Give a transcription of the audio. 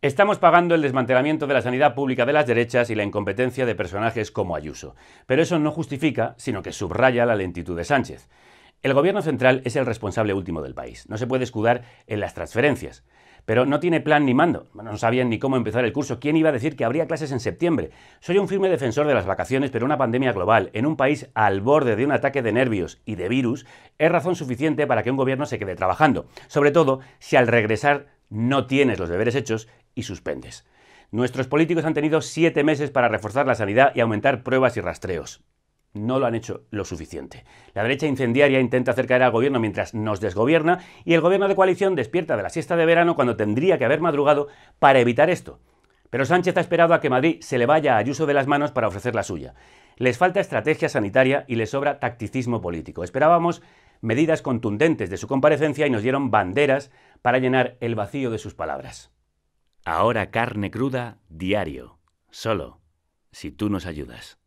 Estamos pagando el desmantelamiento de la sanidad pública de las derechas y la incompetencia de personajes como Ayuso. Pero eso no justifica, sino que subraya la lentitud de Sánchez. El gobierno central es el responsable último del país. No se puede escudar en las transferencias. Pero no tiene plan ni mando. No sabían ni cómo empezar el curso. ¿Quién iba a decir que habría clases en septiembre? Soy un firme defensor de las vacaciones, pero una pandemia global, en un país al borde de un ataque de nervios y de virus, es razón suficiente para que un gobierno se quede trabajando. Sobre todo si al regresar no tienes los deberes hechos y suspendes. Nuestros políticos han tenido siete meses para reforzar la sanidad y aumentar pruebas y rastreos. No lo han hecho lo suficiente. La derecha incendiaria intenta acercar al gobierno mientras nos desgobierna y el gobierno de coalición despierta de la siesta de verano cuando tendría que haber madrugado para evitar esto. Pero Sánchez ha esperado a que Madrid se le vaya a Ayuso de las manos para ofrecer la suya. Les falta estrategia sanitaria y les sobra tacticismo político. Esperábamos medidas contundentes de su comparecencia y nos dieron banderas para llenar el vacío de sus palabras. Ahora carne cruda, diario, solo, si tú nos ayudas.